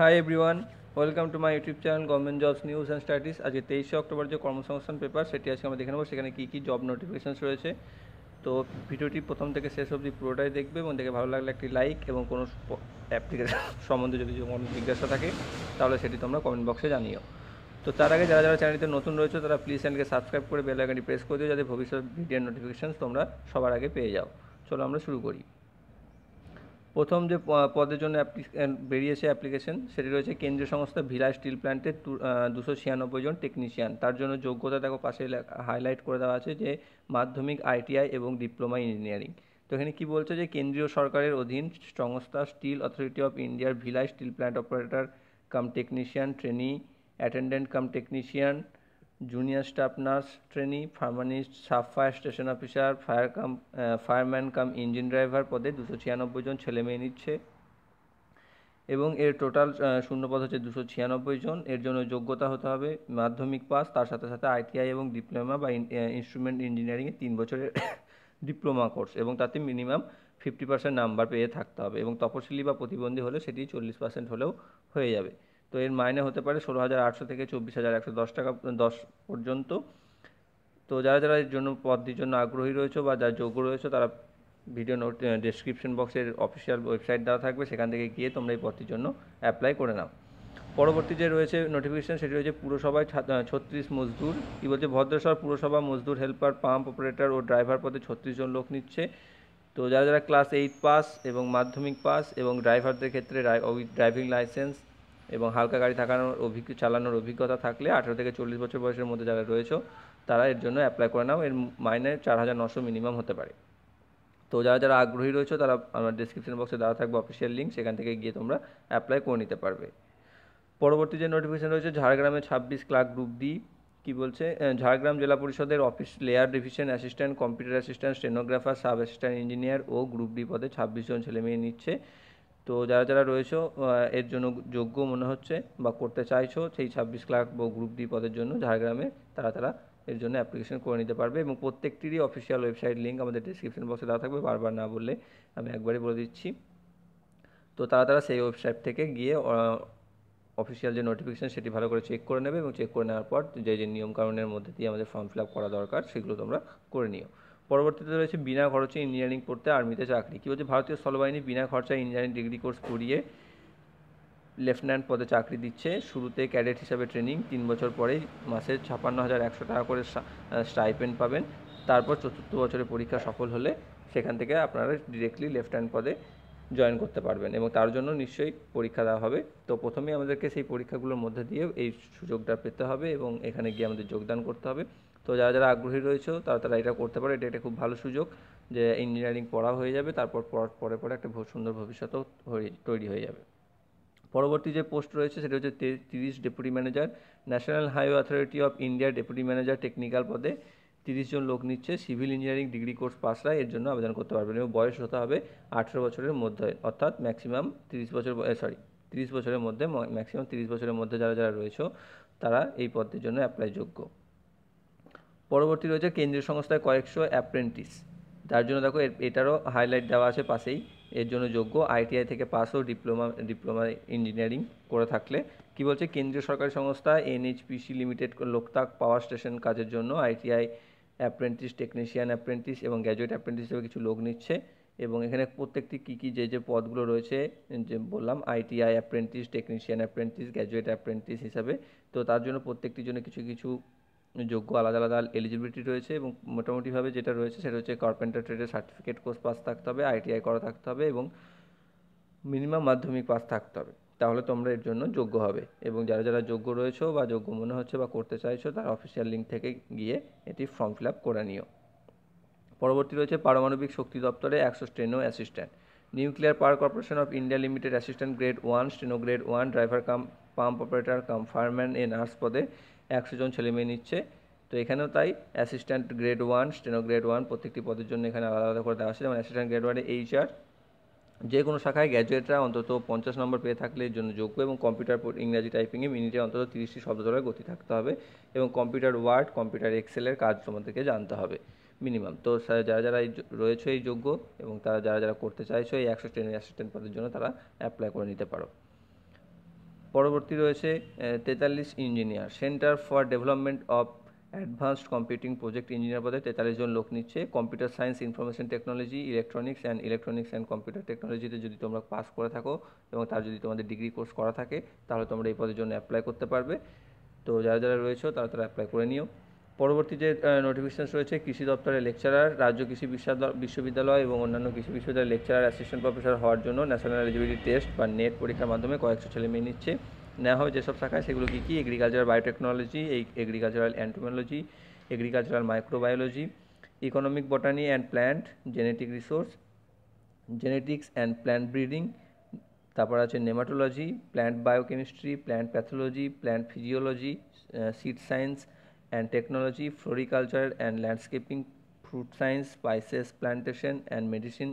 high everyone welcome to my YouTube channel government jobs news and studies আজকে তেইশে October যে কর্মসংস্থান paper সেটি আজকে আমরা দেখে নেবো সেখানে কী কী জব নোটিফিকেশানস রয়েছে তো ভিডিওটি প্রথম থেকে শেষ অবধি পুরোটাই দেখবে এবং দেখে ভালো লাগলে একটি লাইক এবং কোনো অ্যাপ্লিকেশন সম্বন্ধে যদি কোনো জিজ্ঞাসা থাকে তাহলে সেটি তোমরা কমেন্ট বক্সে জানিও তো তার আগে যারা যারা চ্যানেলটিতে নতুন রয়েছে তারা প্লিজ চ্যানেলকে সাবস্ক্রাইব করে বেল আইকনটি প্রেস করে দিও যাতে ভবিষ্যৎ ভিডিওর নোটিফিকেশানস তোমরা সবার আগে পেয়ে যাও চলো আমরা শুরু করি প্রথম যে পদের জন্য বেরিয়েছে অ্যাপ্লিকেশন সেটি রয়েছে কেন্দ্রীয় সংস্থা ভিলা স্টিল প্ল্যান্টের দুশো ছিয়ানব্বই জন টেকনিশিয়ান তার জন্য যোগ্যতা দেখো পাশে হাইলাইট করে দেওয়া আছে যে মাধ্যমিক আইটিআই এবং ডিপ্লোমা ইঞ্জিনিয়ারিং তো এখানে কী বলছে যে কেন্দ্রীয় সরকারের অধীন সংস্থা স্টিল অথরিটি অফ ইন্ডিয়ার Bhilai steel plant operator cum technician trainee attendant cum technician junior staff nurse trainee pharmacist sub fire station officer fire cum fireman cum engine driver পদে দুশো ছিয়ানব্বই জন ছেলে মেয়ে নিচ্ছে এবং এর টোটাল শূন্যপদ হচ্ছে দুশো ছিয়ানব্বই জন এর জন্য যোগ্যতা হতে হবে মাধ্যমিক পাস তার সাথে সাথে আইটিআই এবং ডিপ্লোমা বা ইনস্ট্রুমেন্ট ইঞ্জিনিয়ারিংয়ে তিন বছরের ডিপ্লোমা কোর্স এবং তাতে মিনিমাম ফিফটি পার্সেন্ট নাম্বার পেয়ে থাকতে হবে এবং তপশিলি বা প্রতিবন্ধী হলে সেটি চল্লিশ পার্সেন্ট হলেও হয়ে যাবে তো এর মাইনে হতে পারে ষোলো হাজার আটশো থেকে চব্বিশ হাজার একশো দশ টাকা দশ পর্যন্ত তো যারা যারা এর জন্য পদটির জন্য আগ্রহী রয়েছে বা যারা যোগ্য রয়েছে তারা ভিডিও নোট ডিসক্রিপশন বক্সের অফিসিয়াল ওয়েবসাইট দেওয়া থাকবে সেখান থেকে গিয়ে তোমরা এই পদটির জন্য অ্যাপ্লাই করে নাও পরবর্তী যে রয়েছে নোটিফিকেশান সেটি রয়েছে পুরসভায় ছত্রিশ মজদুর কি বলছে ভদ্রেশ্বর পুরসভা মজদুর হেল্পার পাম্প অপারেটর ও ড্রাইভার পদে ছত্রিশ জন লোক নিচ্ছে তো যারা যারা ক্লাস এইট পাস এবং মাধ্যমিক পাস এবং ড্রাইভারদের ক্ষেত্রে ড্রাইভিং লাইসেন্স এবং হালকা গাড়ি থাকানোর অভিজ্ঞ চালানোর অভিজ্ঞতা থাকলে আঠেরো থেকে চল্লিশ বছর বয়সের মধ্যে যারা রয়েছে তারা এর জন্য অ্যাপ্লাই করে নাও এর মাইনে চার হাজার নশো মিনিমাম হতে পারে তো যারা যারা আগ্রহী রয়েছে তারা আমার ডিসক্রিপশন বক্সে দেওয়া থাকবে অফিসিয়াল লিঙ্ক সেখান থেকে গিয়ে তোমরা অ্যাপ্লাই করে নিতে পারবে পরবর্তী যে নোটিফিকেশন রয়েছে ঝাড়গ্রামে ছাব্বিশ ক্লার্ক গ্রুপ ডি কি বলছে ঝাড়গ্রাম জেলা পরিষদের office lower division assistant computer assistant stenographer sub assistant engineer ও গ্রুপ ডি পদে ছাব্বিশ জন ছেলে মেয়ে নিচ্ছে তো যারা যারা রয়েছো এর জন্য যোগ্য মনে হচ্ছে বা করতে চাইছো সেই ছাব্বিশ লাখ বা গ্রুপ ডি পদের জন্য ঝাড়গ্রামে তারা তারা এর জন্য অ্যাপ্লিকেশন করে নিতে পারবে এবং প্রত্যেকটিরই অফিসিয়াল ওয়েবসাইট লিঙ্ক আমাদের ডিসক্রিপশন বক্সে দেওয়া থাকবে বারবার না বললে আমি একবারই বলে দিচ্ছি তো তারা তারা সেই ওয়েবসাইট থেকে গিয়ে অফিসিয়াল যে নোটিফিকেশান সেটি ভালো করে চেক করে নেবে এবং চেক করে নেওয়ার পর যে যে নিয়মকানুনের মধ্যে দিয়ে আমাদের ফর্ম ফিল আপ করা দরকার সেগুলো তোমরা করে নিও পরবর্তীতে রয়েছে বিনা খরচে ইঞ্জিনিয়ারিং পড়তে আর্মিতে চাকরি কী বলছে ভারতীয় স্থলবাহিনী বিনা খরচায় ইঞ্জিনিয়ারিং ডিগ্রি কোর্স করিয়ে লেফটেন্যান্ট পদে চাকরি দিচ্ছে শুরুতে ক্যাডেট হিসাবে ট্রেনিং তিন বছর পরেই মাসে ছাপান্ন হাজার একশো টাকা করে স্টাইপেন্ড পাবেন তারপর চতুর্থ বছরে পরীক্ষা সফল হলে সেখান থেকে আপনারা ডিরেক্টলি লেফটেন্ট পদে জয়েন করতে পারবেন এবং তার জন্য নিশ্চয়ই পরীক্ষা দেওয়া হবে তো প্রথমেই আমাদেরকে সেই পরীক্ষাগুলোর মধ্যে দিয়ে এই সুযোগটা পেতে হবে এবং এখানে গিয়ে আমাদের যোগদান করতে হবে তো যারা যারা আগ্রহী রয়েছে তারা তারা এটা করতে পারে এটা একটা খুব ভালো সুযোগ যে ইঞ্জিনিয়ারিং পড়া হয়ে যাবে তারপর পরে পরে একটা সুন্দর ভবিষ্যতও তৈরি হয়ে যাবে পরবর্তী যে পোস্ট রয়েছে সেটা হচ্ছে তিরিশ deputy manager national highway authority of India deputy manager technical পদে তিরিশ জন লোক নিচ্ছে সিভিল ইঞ্জিনিয়ারিং ডিগ্রি কোর্স রায় এর জন্য আবেদন করতে পারবেন এবং বয়স হতে হবে আঠেরো বছরের মধ্যে অর্থাৎ ম্যাক্সিমাম তিরিশ বছর সরি তিরিশ বছরের মধ্যে ম্যাক্সিমাম তিরিশ বছরের মধ্যে যারা যারা রয়েছে তারা এই পদের জন্য অ্যাপ্লাই যোগ্য পরবর্তী রয়েছে কেন্দ্রীয় সংস্থায় কয়েকশো অ্যাপ্রেন্টিস তার জন্য দেখো এটারও হাইলাইট দেওয়া আছে পাশেই এর জন্য যোগ্য আইটিআই থেকে পাসও ডিপ্লোমা ডিপ্লোমা ইঞ্জিনিয়ারিং করে থাকলে কি বলছে কেন্দ্রীয় সরকারি সংস্থা NHPC limited Loktak power station কাজের জন্য আইটিআই অ্যাপ্রেন্টিস টেকনিশিয়ান অ্যাপ্রেন্টিস এবং গ্র্যাজুয়েট অ্যাপ্রেন্টিস হিসেবে কিছু লোক নিচ্ছে এবং এখানে প্রত্যেকটি কী কী যে যে পদগুলো রয়েছে যে বললাম ITI apprentice technician apprentice graduate apprentice হিসাবে তো তার জন্য প্রত্যেকটির জন্য কিছু কিছু যোগ্য আলাদা আলাদা এলিজিবিলিটি রয়েছে এবং মোটামুটিভাবে যেটা রয়েছে সেটা হচ্ছে কার্পেন্টার ট্রেডের সার্টিফিকেট কোর্স পাস থাকতে হবে আইটিআই করা থাকতে হবে এবং মিনিমাম মাধ্যমিক পাস থাকতে হবে তাহলে তোমরা এর জন্য যোগ্য হবে এবং যারা যারা যোগ্য রয়েছো বা যোগ্য মনে হচ্ছে বা করতে চাইছো তার অফিসিয়াল লিঙ্ক থেকে গিয়ে এটি ফর্ম ফিল আপ করে নিও পরবর্তী রয়েছে পারমাণবিক শক্তি দপ্তরে একশো ট্রেনও assistant nuclear power corporation of India limited assistant grade one steno grade one driver cum pump operator cum fireman A nurse পদে একশো জন ছেলে মেয়ে নিচ্ছে তো এখানেও তাই assistant grade one steno grade one প্রত্যেকটি পদের জন্য এখানে আলাদা আলাদা করে দেওয়া আছে যেমন অ্যাসিস্ট্যান্ট গ্রেড ওয়ানে এইচআর যে কোনো শাখায় গ্র্যাজুয়েটরা অন্তত পঞ্চাশ নম্বর পেয়ে থাকলে এর জন্য যোগ্য এবং কম্পিউটার ইংরাজি টাইপিংয়ে মিনিটে অন্তত তিরিশটি শব্দ ধরে গতি থাকতে হবে এবং কম্পিউটার ওয়ার্ড কম্পিউটার এক্সেলের কাজ তোমাদেরকে জানতে হবে মিনিমাম তো যারা যারা রয়েছে এই যোগ্য এবং তারা যারা যারা করতে চাইছো এই একশো ট্রেনের অ্যাসিস্ট্যান্ট পদের জন্য তারা অ্যাপ্লাই করে নিতে পারো পরবর্তী রয়েছে তেতাল্লিশ engineer centre for development of advanced computing project engineer পদে তেতাল্লিশ জন লোক নিচ্ছে computer science information technology electronics and electronics and computer টেকনোলজিতে যদি তোমরা পাস করে থাকো এবং তার যদি তোমাদের ডিগ্রি কোর্স করা থাকে তাহলে তোমরা এই পদের জন্য অ্যাপ্লাই করতে পারবে তো যারা যারা রয়েছে তারা তারা অ্যাপ্লাই করে নিও পরবর্তী যে নোটিফিকেশন রয়েছে কৃষি দপ্তরের লেকচারার রাজ্য কৃষি বিশ্ববিদ্যালয় এবং অন্যান্য কৃষি বিশ্ববিদ্যালয়ের লেকচারার অ্যাসিস্ট্যান্ট প্রফেসর হওয়ার জন্য ন্যাশনাল এলিজিবিলিটি টেস্ট বা নেট পরীক্ষার মাধ্যমে কয়েকশো ছেলে মেয়ে নিচ্ছে নেওয়া হয় যেসব শাখায় সেগুলো কী কী agriculture biotechnology agricultural entomology agricultural microbiology economic botany and plant genetic resource genetics and plant breeding তারপর আছে nematology plant biochemistry plant pathology plant physiology seed science and technology floriculture and landscaping fruit science spices plantation and medicine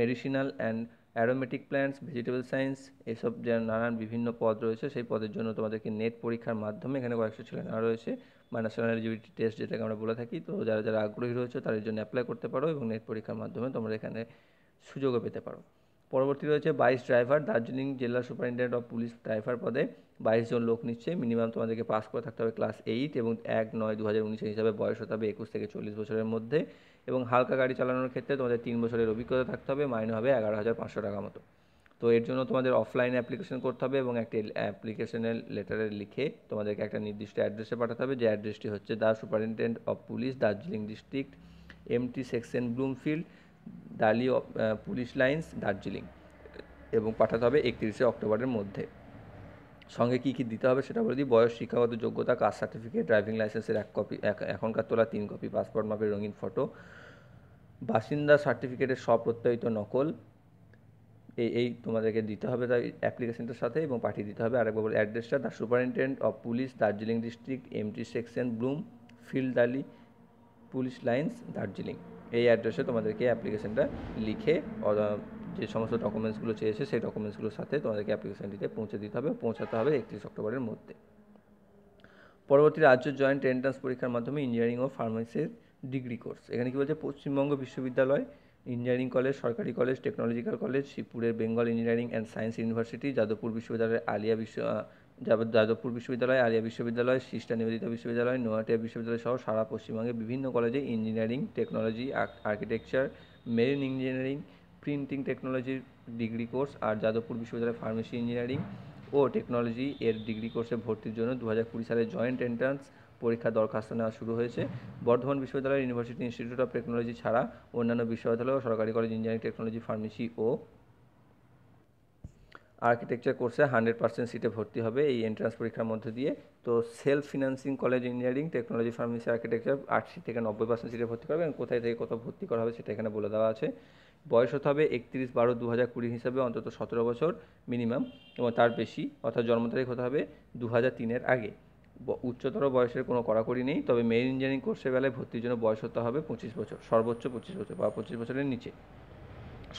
medicinal and aromatic plants vegetable science এসব যে নানান বিভিন্ন পদ রয়েছে সেই পদের জন্য তোমাদেরকে নেট পরীক্ষার মাধ্যমে এখানে কয়েকশো নেওয়া রয়েছে বা ন্যাশনাল এলিজিবিলিটি টেস্ট যেটাকে আমরা বলে থাকি তো যারা যারা আগ্রহী রয়েছে তাদের জন্য অ্যাপ্লাই করতে পারো এবং নেট পরীক্ষার মাধ্যমে তোমরা এখানে সুযোগও পেতে পারো পরবর্তী রয়েছে বাইশ ড্রাইভার দার্জিলিং জেলা সুপারিনটেন্ডেন্ট অফ পুলিশ ড্রাইভার পদে বাইশ জন লোক নিচ্ছে মিনিমাম তোমাদেরকে পাস করে থাকতে হবে ক্লাস এইট এবং এক নয় দু হাজার উনিশের হিসাবে বয়স হতে হবে একুশ থেকে চল্লিশ বছরের মধ্যে এবং হালকা গাড়ি চালানোর ক্ষেত্রে তোমাদের তিন বছরের অভিজ্ঞতা থাকতে হবে মাইনে হবে এগারো হাজার পাঁচশো টাকা মতো তো এর জন্য তোমাদের অফলাইন অ্যাপ্লিকেশন করতে হবে এবং একটি অ্যাপ্লিকেশনের লেটারে লিখে তোমাদেরকে একটা নির্দিষ্ট অ্যাড্রেসে পাঠাতে হবে যে অ্যাড্রেসটি হচ্ছে the superintendent of police Darjeeling district MT section Bloomfield দালি পুলিশ লাইন্স দার্জিলিং এবং পাঠাতে হবে একত্রিশে অক্টোবরের মধ্যে সঙ্গে কী কী দিতে হবে সেটা বলে দিই বয়স শিক্ষাগত যোগ্যতা কাস্ট সার্টিফিকেট ড্রাইভিং লাইসেন্সের এক কপি এখনকার তোলা তিন কপি পাসপোর্ট মাপের রঙিন ফটো বাসিন্দা সার্টিফিকেটের স্বপ্রত্যয়িত নকল এই এই তোমাদেরকে দিতে হবে তাই অ্যাপ্লিকেশনটার সাথে এবং পাঠিয়ে দিতে হবে আরেকবার বলে অ্যাড্রেসটা the superintendent of police Darjeeling district MT section Bloomfield আলি পুলিশ লাইন্স দার্জিলিং এই অ্যাড্রেসে তোমাদেরকে অ্যাপ্লিকেশনটা লিখে যে সমস্ত ডকুমেন্টসগুলো চেয়েছে সেই ডকুমেন্টসগুলোর সাথে তোমাদেরকে অ্যাপ্লিকেশানটিতে পৌঁছে দিতে হবে পৌঁছাতে হবে একত্রিশ অক্টোবরের মধ্যে পরবর্তী রাজ্য জয়েন্ট এন্ট্রান্স পরীক্ষার মাধ্যমে ইঞ্জিনিয়ারিং ও ফার্মেসির ডিগ্রি কোর্স এখানে কী বলছে পশ্চিমবঙ্গ বিশ্ববিদ্যালয় ইঞ্জিনিয়ারিং কলেজ সরকারি কলেজ টেকনোলজিক্যাল কলেজ শিবপুরের Bengal engineering and science university Jadavpur বিশ্ববিদ্যালয়ের আলিয়া বিশ্ব যাদবপুর বিশ্ববিদ্যালয় আলিয়া বিশ্ববিদ্যালয় শিষ্টা নিবেদিতা বিশ্ববিদ্যালয় নোয়াটিয়া বিশ্ববিদ্যালয় সহ সারা পশ্চিমবঙ্গে বিভিন্ন কলেজে engineering technology architecture marine engineering printing টেকনোলজির ডিগ্রি কোর্স আর যাদবপুর বিশ্ববিদ্যালয়ের ফার্মেসি ইঞ্জিনিয়ারিং ও টেকনোলজি এর ডিগ্রি কোর্সে ভর্তির জন্য দু হাজার কুড়ি সালে জয়েন্ট এন্ট্রান্স পরীক্ষা দরখাস্ত নেওয়া শুরু হয়েছে বর্ধমান বিশ্ববিদ্যালয়ের ইউনিভার্সিটি ইনস্টিটিউট অফ টেকনোলজি ছাড়া অন্যান্য বিশ্ববিদ্যালয় ও সরকারি কলেজ ইঞ্জিনিয়ারিং টেকনোলজি ফার্মেসি ও আর্কিটেকচার কোর্সে হান্ড্রেড পার্সেন্ট সিটে ভর্তি হবে এই এন্ট্রান্স পরীক্ষার মধ্যে দিয়ে তো self financing college engineering technology pharmacy architecture আশি থেকে নব্বই পার্সেন্ট সিটে ভর্তি করবে এবং কোথায় থেকে কত ভর্তি করা হবে সেটা এখানে বলে দেওয়া আছে বয়স হতে হবে একত্রিশ বারো দু হাজার কুড়ি হিসাবে অন্তত সতেরো বছর মিনিমাম এবং তার বেশি অর্থাৎ জন্ম তারিখ হতে হবে দু হাজার তিনের আগে উচ্চতর বয়সের কোনো কড়াকড়ি নেই তবে মেইন ইঞ্জিনিয়ারিং কোর্সের বেলায় ভর্তির জন্য বয়স হতে হবে পঁচিশ বছর সর্বোচ্চ পঁচিশ বছর বা পঁচিশ বছরের নিচে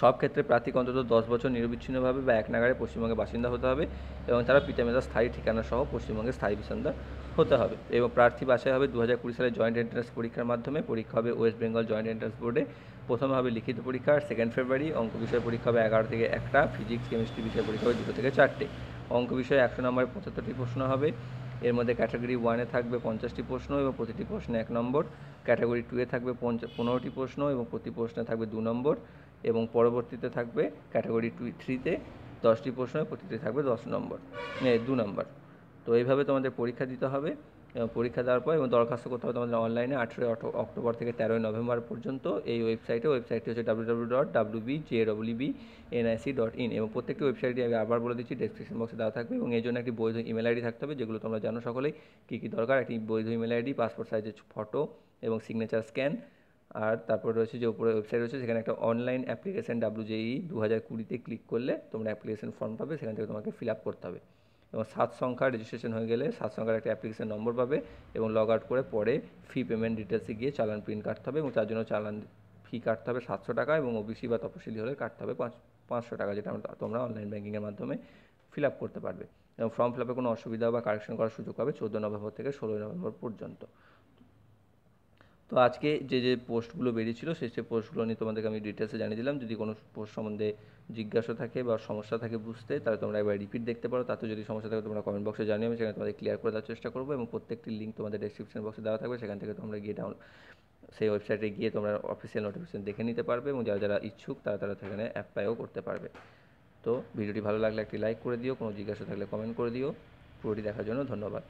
সব ক্ষেত্রে প্রার্থীকে অন্তত দশ বছর নিরবিচ্ছিন্নভাবে বা এক নাগারে পশ্চিমবঙ্গের বাসিন্দা হতে হবে এবং তারা পিতামাতার স্থায়ী ঠিকানা সহ পশ্চিমবঙ্গের স্থায়ী বাসিন্দা হতে হবে এবং প্রার্থী বাসায় হবে দু হাজার কুড়ি সালে জয়েন্ট এন্ট্রান্স পরীক্ষার মাধ্যমে পরীক্ষা হবে ওয়েস্ট বেঙ্গল জয়েন্ট এন্ট্রান্স বোর্ডে প্রথম হবে লিখিত পরীক্ষা সেকেন্ড ফেব্রুয়ারি অঙ্ক বিষয় পরীক্ষা হবে এগারো থেকে একটা ফিজিক্স কেমিস্ট্রি বিষয় পরীক্ষা হবে দুটো থেকে চারটে অঙ্ক বিষয়ে একশো নম্বরে পঁচাত্তরটি প্রশ্ন হবে এর মধ্যে ক্যাটাগরি ওয়ানে থাকবে পঞ্চাশটি প্রশ্ন এবং প্রতিটি প্রশ্নে এক নম্বর ক্যাটাগরি টুয়ে থাকবে পনেরোটি প্রশ্ন এবং প্রতি প্রশ্নে থাকবে দু নম্বর এবং পরবর্তীতে থাকবে ক্যাটাগরি টু থ্রিতে দশটি প্রশ্ন প্রতিটি থাকবে দশ নম্বর দু নম্বর তো এইভাবে তোমাদের পরীক্ষা দিতে হবে পরীক্ষা দেওয়ার পর এবং দরখাস্ত করতে হবে তোমাদের অনলাইনে আঠেরোই অক্টোবর থেকে তেরোই নভেম্বর পর্যন্ত এই ওয়েবসাইটে ওয়েবসাইটটি হচ্ছে W W dot W B J W B NIC dot in এবং প্রত্যেকটি ওয়েবসাইটটি আমি আবার বলে দিচ্ছি ডেসক্রিপশন বক্সে দেওয়া থাকবে এবং এই জন্য একটি বৈধ ইমেল আইডি থাকতে হবে যেগুলো তোমরা জানো সকলেই কী কী দরকার একটি বৈধ ইমেল আইডি পাসপোর্ট সাইজের ফটো এবং সিগনেচার স্ক্যান আর তারপর রয়েছে যে উপরে ওয়েবসাইট রয়েছে সেখানে একটা অনলাইন অ্যাপ্লিকেশান জেই দু হাজার কুড়িতে ক্লিক করলে তোমরা অ্যাপ্লিকেশান ফর্ম পাবে সেখান থেকে তোমাকে ফিল আপ করতে হবে এবং সাত সংখ্যার রেজিস্ট্রেশন হয়ে গেলে সাত সংখ্যার একটা অ্যাপ্লিকেশন নম্বর পাবে এবং লগ আউট করে পরে ফি পেমেন্ট ডিটেলসে গিয়ে চালান প্রিন্ট কাটতে হবে এবং তার জন্য চালান ফি কাটতে হবে সাতশো টাকা এবং ওবিসি বা তপশিলি হলে কাটতে হবে পাঁচ পাঁচশো টাকা যেটা তোমরা অনলাইন ব্যাঙ্কিংয়ের মাধ্যমে ফিল আপ করতে পারবে এবং ফর্ম ফিল আপে কোনো অসুবিধা বা কারেকশন করার সুযোগ পাবে চোদ্দো নভেম্বর থেকে ষোলোই নভেম্বর পর্যন্ত তো আজকে যে যে পোস্টগুলো বেরিয়েছিল সেই সেই পোস্টগুলো নিয়ে তোমাদেরকে আমি ডিটেলসে জানিয়ে দিলাম যদি কোনো পোস্ট সম্বন্ধে জিজ্ঞাসা থাকে বা সমস্যা থাকে বুঝতে তাহলে তোমরা একবার রিপিট দেখতে পারো তাতে যদি সমস্যা থাকে তোমরা কমেন্ট বক্সে জানিয়ে আমি সেখানে তোমাদের ক্লিয়ার করে দেওয়ার চেষ্টা করবো এবং প্রত্যেকটি লিঙ্ক তোমাদের ডেসক্রিপশন বক্সে দেওয়া থাকবে সেখান থেকে তোমরা গিয়ে ডাউন সেই ওয়েবসাইটে গিয়ে তোমরা অফিসিয়াল নোটিফিকেশন দেখে নিতে পারবে এবং যারা যারা ইচ্ছুক তারা তারা সেখানে অ্যাপ্লাইও করতে পারবে তো ভিডিওটি ভালো লাগলে একটি লাইক করে দিও কোনো জিজ্ঞাসা থাকলে কমেন্ট করে দিও পুরোটি দেখার জন্য ধন্যবাদ